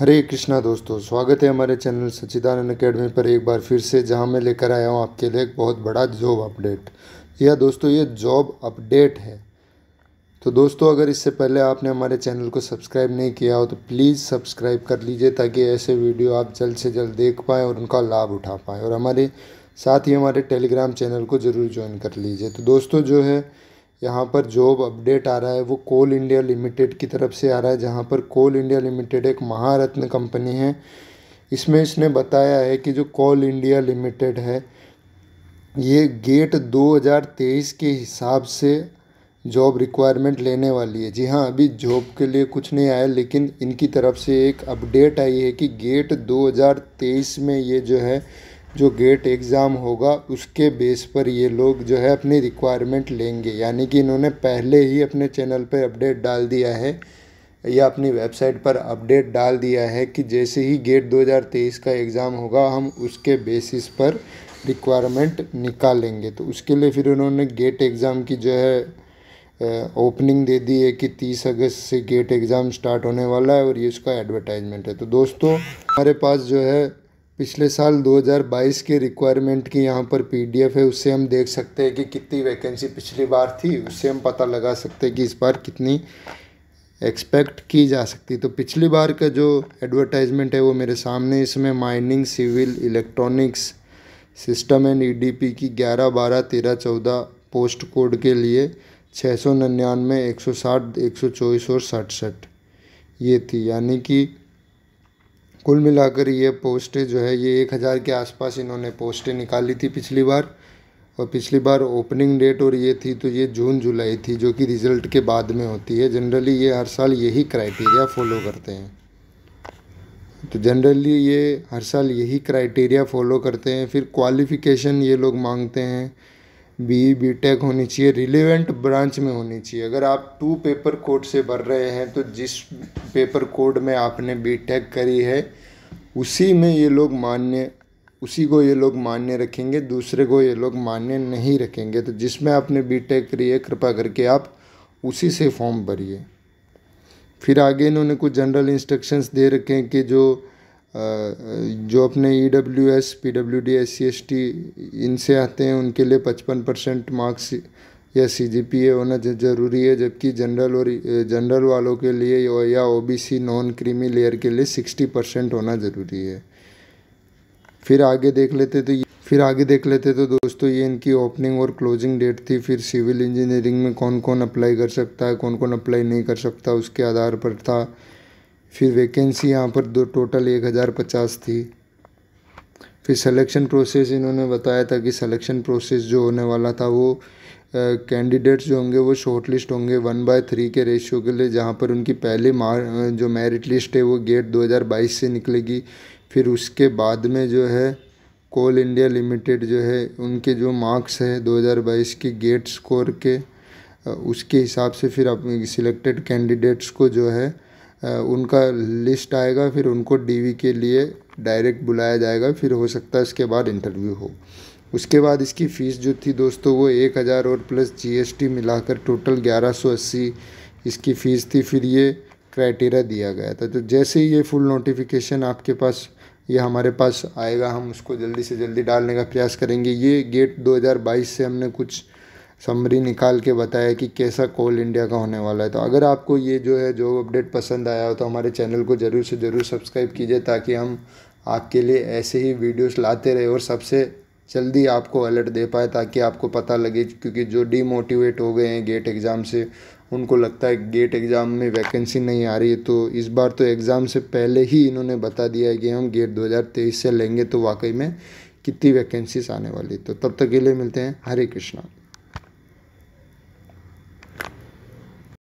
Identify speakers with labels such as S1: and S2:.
S1: हरे कृष्णा दोस्तों स्वागत है हमारे चैनल सचिदानंद अकेडमी पर एक बार फिर से जहां मैं लेकर आया हूं आपके लिए एक बहुत बड़ा जॉब अपडेट यह दोस्तों ये जॉब अपडेट है तो दोस्तों अगर इससे पहले आपने हमारे चैनल को सब्सक्राइब नहीं किया हो तो प्लीज़ सब्सक्राइब कर लीजिए ताकि ऐसे वीडियो आप जल्द से जल्द देख पाएँ और उनका लाभ उठा पाएँ और हमारे साथ ही हमारे टेलीग्राम चैनल को ज़रूर ज्वाइन कर लीजिए तो दोस्तों जो है यहाँ पर जॉब अपडेट आ रहा है वो कोल इंडिया लिमिटेड की तरफ से आ रहा है जहाँ पर कोल इंडिया लिमिटेड एक महारत्न कंपनी है इसमें इसने बताया है कि जो कोल इंडिया लिमिटेड है ये गेट 2023 के हिसाब से जॉब रिक्वायरमेंट लेने वाली है जी हाँ अभी जॉब के लिए कुछ नहीं आया लेकिन इनकी तरफ से एक अपडेट आई है कि गेट 2023 में ये जो है जो गेट एग्ज़ाम होगा उसके बेस पर ये लोग जो है अपनी रिक्वायरमेंट लेंगे यानी कि इन्होंने पहले ही अपने चैनल पर अपडेट डाल दिया है या अपनी वेबसाइट पर अपडेट डाल दिया है कि जैसे ही गेट 2023 का एग्ज़ाम होगा हम उसके बेसिस पर रिक्वायरमेंट निकालेंगे तो उसके लिए फिर उन्होंने गेट एग्ज़ाम की जो है ओपनिंग दे दी है कि 30 अगस्त से गेट एग्ज़ाम स्टार्ट होने वाला है और ये उसका एडवर्टाइजमेंट है तो दोस्तों हमारे पास जो है पिछले साल 2022 के रिक्वायरमेंट की यहाँ पर पीडीएफ है उससे हम देख सकते हैं कि कितनी वैकेंसी पिछली बार थी उससे हम पता लगा सकते हैं कि इस बार कितनी एक्सपेक्ट की जा सकती तो पिछली बार का जो एडवर्टाइजमेंट है वो मेरे सामने इसमें mining civil electronics system and EDP की 11, 12, 13, 14 पोस्ट कोड के लिए छः सौ निन्यानवे एक सौ साठ एक सौ चौबीस और सड़सठ ये थी यानी कि कुल मिलाकर ये पोस्टें जो है ये एक हज़ार के आसपास इन्होंने पोस्टें निकाली थी पिछली बार और पिछली बार ओपनिंग डेट और ये थी तो ये जून जुलाई थी जो कि रिज़ल्ट के बाद में होती है जनरली ये हर साल यही क्राइटेरिया फॉलो करते हैं तो जनरली ये हर साल यही क्राइटेरिया फॉलो करते हैं फिर क्वालिफ़िकेशन ये लोग मांगते हैं बी बी टेक होनी चाहिए रिलेवेंट ब्रांच में होनी चाहिए अगर आप टू पेपर कोड से भर रहे हैं तो जिस पेपर कोड में आपने बी टेक करी है उसी में ये लोग मान्य उसी को ये लोग मान्य रखेंगे दूसरे को ये लोग मान्य नहीं रखेंगे तो जिसमें आपने बी टेक करी है कृपा करके आप उसी से फॉर्म भरिए फिर आगे इन्होंने कुछ जनरल इंस्ट्रक्शंस दे रखे हैं कि जो जो अपने E W S P W D S C S T इनसे आते हैं उनके लिए पचपन परसेंट मार्क्स या सी जी पी ए होना ज़रूरी है जबकि जनरल और जनरल वालों के लिए या O B C non creamy layer के लिए सिक्सटी परसेंट होना ज़रूरी है फिर आगे देख लेते तो फिर आगे देख लेते तो दोस्तों ये इनकी ओपनिंग और क्लोजिंग डेट थी फिर सिविल इंजीनियरिंग में कौन कौन अप्लाई कर सकता है कौन कौन अप्लाई नहीं कर सकता उसके आधार पर था फिर वैकेंसी यहाँ पर दो टोटल एक हज़ार पचास थी फिर सिलेक्शन प्रोसेस इन्होंने बताया था कि सिलेक्शन प्रोसेस जो होने वाला था वो कैंडिडेट्स जो होंगे वो शॉर्ट लिस्ट होंगे वन बाय थ्री के रेशियो के लिए जहाँ पर उनकी पहले मार जो मेरिट लिस्ट है वो गेट 2022 से निकलेगी फिर उसके बाद में जो है कोल इंडिया लिमिटेड जो है उनके जो मार्क्स है 2022 के गेट स्कोर के उसके हिसाब से फिर आप सिलेक्टेड कैंडिडेट्स को जो है उनका लिस्ट आएगा फिर उनको डीवी के लिए डायरेक्ट बुलाया जाएगा फिर हो सकता है इसके बाद इंटरव्यू हो उसके बाद इसकी फ़ीस जो थी दोस्तों वो एक हज़ार और प्लस जीएसटी मिलाकर टोटल ग्यारह सौ अस्सी इसकी फ़ीस थी फिर ये क्राइटेरिया दिया गया था तो जैसे ही ये फुल नोटिफिकेशन आपके पास ये हमारे पास आएगा हम उसको जल्दी से जल्दी डालने का प्रयास करेंगे ये गेट 2022 से हमने कुछ समरी निकाल के बताया कि कैसा कोल इंडिया का होने वाला है तो अगर आपको ये जो है जॉब अपडेट पसंद आया हो तो हमारे चैनल को ज़रूर से ज़रूर सब्सक्राइब कीजिए ताकि हम आपके लिए ऐसे ही वीडियोस लाते रहे और सबसे जल्दी आपको अलर्ट दे पाए ताकि आपको पता लगे क्योंकि जो डीमोटिवेट हो गए हैं गेट एग्ज़ाम से उनको लगता है गेट एग्ज़ाम में वैकेंसी नहीं आ रही है तो इस बार तो एग्ज़ाम से पहले ही इन्होंने बता दिया है कि हम गेट 2023 से लेंगे तो वाकई में कितनी वैकेंसीज आने वाली तो तब तक के लिए मिलते हैं हरे कृष्णा